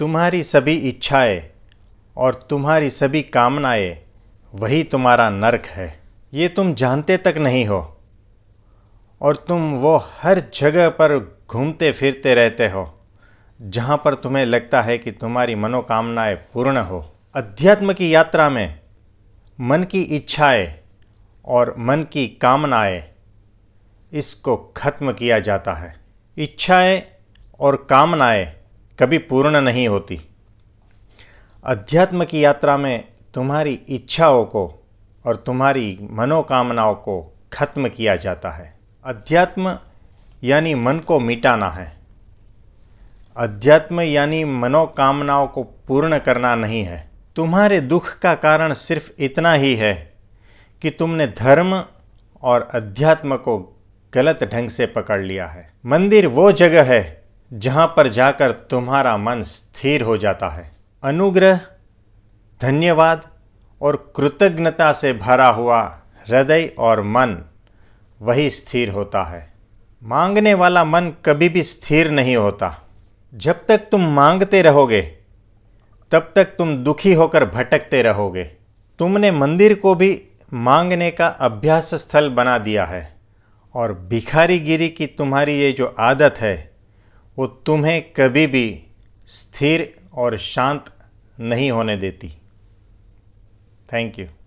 तुम्हारी सभी इच्छाएं और तुम्हारी सभी कामनाएं वही तुम्हारा नरक है ये तुम जानते तक नहीं हो और तुम वो हर जगह पर घूमते फिरते रहते हो जहाँ पर तुम्हें लगता है कि तुम्हारी मनोकामनाएं पूर्ण हो अध्यात्म की यात्रा में मन की इच्छाएं और मन की कामनाएं इसको खत्म किया जाता है इच्छाएं और कामनाएं कभी पूर्ण नहीं होती अध्यात्म की यात्रा में तुम्हारी इच्छाओं को और तुम्हारी मनोकामनाओं को खत्म किया जाता है अध्यात्म यानी मन को मिटाना है अध्यात्म यानी मनोकामनाओं को पूर्ण करना नहीं है तुम्हारे दुख का कारण सिर्फ इतना ही है कि तुमने धर्म और अध्यात्म को गलत ढंग से पकड़ लिया है मंदिर वो जगह है जहाँ पर जाकर तुम्हारा मन स्थिर हो जाता है अनुग्रह धन्यवाद और कृतज्ञता से भरा हुआ हृदय और मन वही स्थिर होता है मांगने वाला मन कभी भी स्थिर नहीं होता जब तक तुम मांगते रहोगे तब तक तुम दुखी होकर भटकते रहोगे तुमने मंदिर को भी मांगने का अभ्यास स्थल बना दिया है और भिखारीगिरी की तुम्हारी ये जो आदत है वो तुम्हें कभी भी स्थिर और शांत नहीं होने देती थैंक यू